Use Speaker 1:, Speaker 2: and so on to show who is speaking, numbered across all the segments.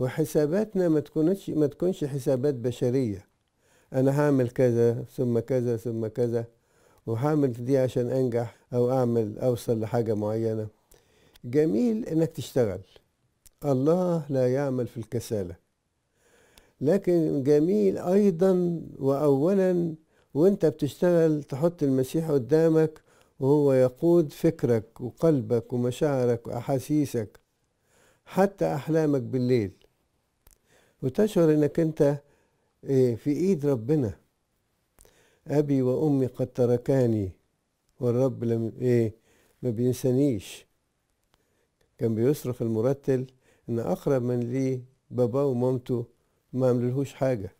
Speaker 1: وحساباتنا ما تكونش ما تكونش حسابات بشريه انا هعمل كذا ثم كذا ثم كذا وهعمل دي عشان انجح او اعمل اوصل لحاجه معينه جميل انك تشتغل الله لا يعمل في الكساله لكن جميل ايضا واولا وانت بتشتغل تحط المسيح قدامك وهو يقود فكرك وقلبك ومشاعرك واحاسيسك حتى احلامك بالليل وتشعر انك انت إيه، في ايد ربنا ابي وامي قد تركاني والرب لم ايه ما بينسانيش كان بيصرخ المرتل ان اقرب من لي باباه ومامته ما عملهوش حاجه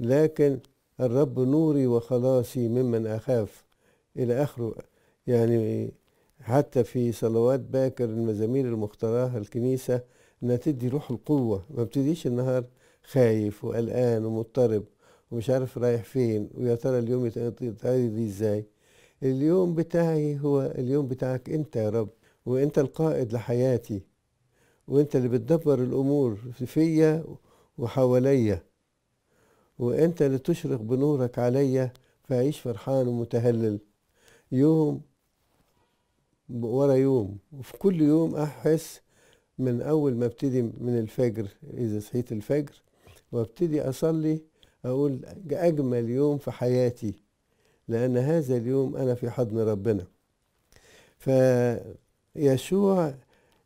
Speaker 1: لكن الرب نوري وخلاصي ممن اخاف الى اخره يعني حتى في صلوات باكر المزامير المختراها الكنيسه انها تدي روح القوه ما بتديش النهار خايف وقلقان ومضطرب ومش عارف رايح فين ويا ترى اليوم يتعدي ازاي اليوم بتاعي هو اليوم بتاعك انت يا رب وانت القائد لحياتي وانت اللي بتدبر الامور فيا وحواليا وانت اللي تشرق بنورك عليا فأعيش فرحان ومتهلل يوم ورا يوم وفي كل يوم أحس من أول ما ابتدي من الفجر إذا صحيت الفجر وابتدي أصلي أقول أجمل يوم في حياتي لأن هذا اليوم أنا في حضن ربنا فيشوع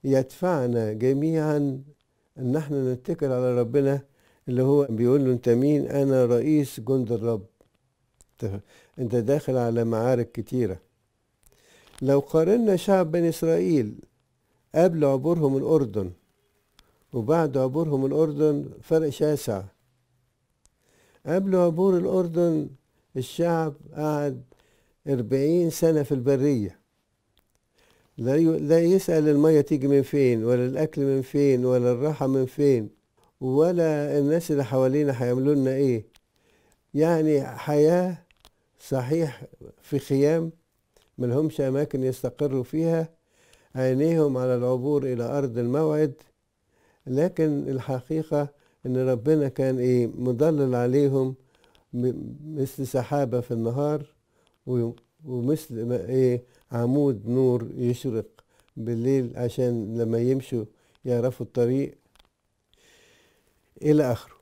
Speaker 1: يدفعنا جميعا أن احنا نتكل على ربنا اللي هو بيقول له أنت مين أنا رئيس جند الرب أنت داخل على معارك كتيرة لو قارنا شعب بني إسرائيل قبل عبورهم الأردن وبعد عبورهم الأردن فرق شاسع قبل عبور الأردن الشعب قعد أربعين سنة في البرية لا, يسأل المية تيجي من فين ولا الأكل من فين ولا الراحة من فين ولا الناس اللي حوالينا هيعملوا لنا إيه يعني حياة صحيح في خيام ملهمش أماكن يستقروا فيها عينيهم على العبور إلى أرض الموعد لكن الحقيقة إن ربنا كان إيه مضلل عليهم مثل سحابة في النهار ومثل إيه عمود نور يشرق بالليل عشان لما يمشوا يعرفوا الطريق إلى آخره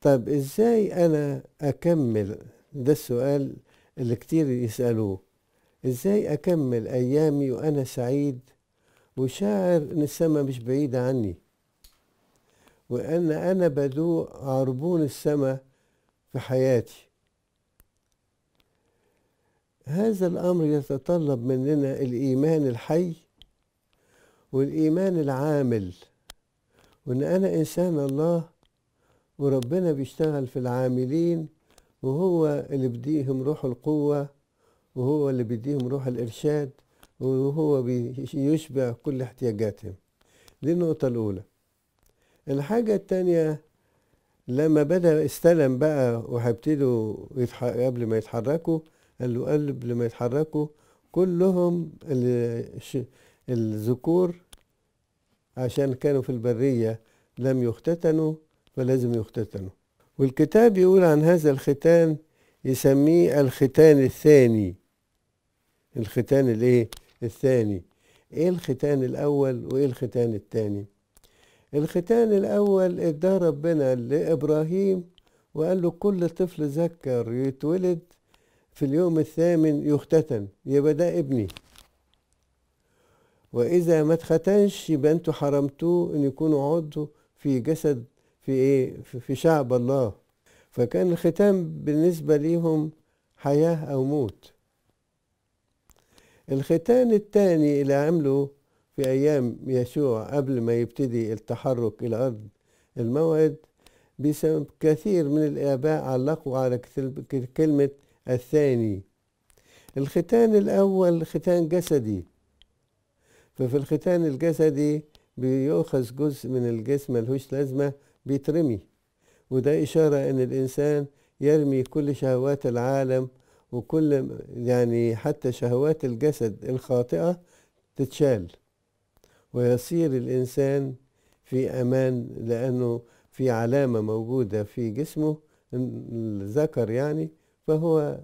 Speaker 1: طب إزاي أنا أكمل ده السؤال اللي كتير يسألوه إزاي أكمل أيامي وأنا سعيد وشاعر ان السماء مش بعيدة عني وان انا بدوق عربون السماء في حياتي هذا الامر يتطلب مننا الايمان الحي والايمان العامل وان انا انسان الله وربنا بيشتغل في العاملين وهو اللي بديهم روح القوه وهو اللي بيديهم روح الارشاد وهو بيشبع كل احتياجاتهم دي النقطة الأولى الحاجة الثانية لما بدأ استلم بقى وهيبتدوا قبل ما يتحركوا قال له قبل ما يتحركوا كلهم الذكور عشان كانوا في البرية لم يختتنوا فلازم يختتنوا والكتاب يقول عن هذا الختان يسميه الختان الثاني الختان الايه الثاني ايه الختان الاول وايه الختان الثاني الختان الاول اداه ربنا لابراهيم وقال له كل طفل ذكر يتولد في اليوم الثامن يختتن يبقى ده ابني واذا ما اتختنش يبقى انتوا حرمتوه ان يكونوا عضو في جسد في ايه في شعب الله فكان الختان بالنسبه ليهم حياه او موت الختان الثاني اللي عمله في أيام يشوع قبل ما يبتدي التحرك إلى أرض الموعد بسبب كثير من الآباء علقوا على كلمة الثاني الختان الأول ختان جسدي ففي الختان الجسدي بيؤخذ جزء من الجسم ملهوش لازمة بيترمي وده إشارة إن الإنسان يرمي كل شهوات العالم وكل يعني حتى شهوات الجسد الخاطئة تتشال ويصير الإنسان في أمان لأنه في علامة موجودة في جسمه الذكر يعني فهو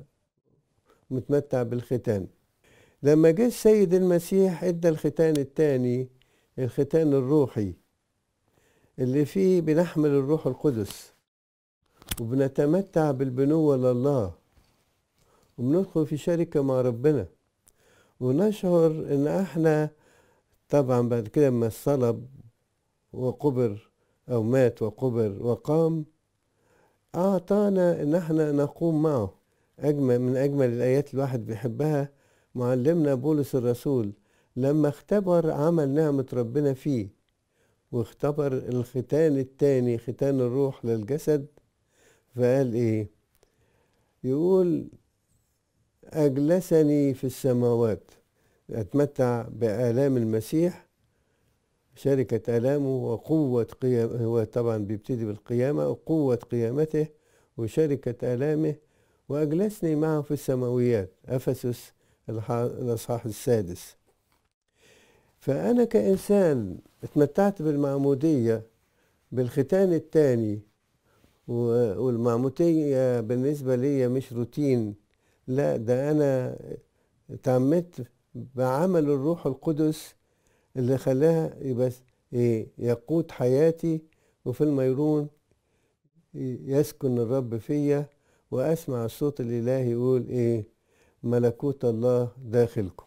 Speaker 1: متمتع بالختان لما جه السيد المسيح ادى الختان الثاني الختان الروحي اللي فيه بنحمل الروح القدس وبنتمتع بالبنوة لله وبندخل في شركة مع ربنا ونشعر ان احنا طبعا بعد كده لما الصلب وقبر او مات وقبر وقام اعطانا ان احنا نقوم معه اجمل من اجمل الايات الواحد بيحبها معلمنا بولس الرسول لما اختبر عمل نعمة ربنا فيه واختبر الختان الثاني ختان الروح للجسد فقال ايه يقول أجلسني في السماوات أتمتع بآلام المسيح شركة آلامه وقوة قيامه هو طبعا بيبتدي بالقيامة وقوة قيامته وشركة آلامه وأجلسني معه في السماويات أفسس الإصحاح السادس فأنا كإنسان اتمتعت بالمعمودية بالختان الثاني والمعمودية بالنسبة لي مش روتين لا ده أنا تعمدت بعمل الروح القدس اللي خلاها يبقى إيه يقود حياتي وفي الميرون يسكن الرب فيا وأسمع الصوت الإلهي يقول إيه ملكوت الله داخلكم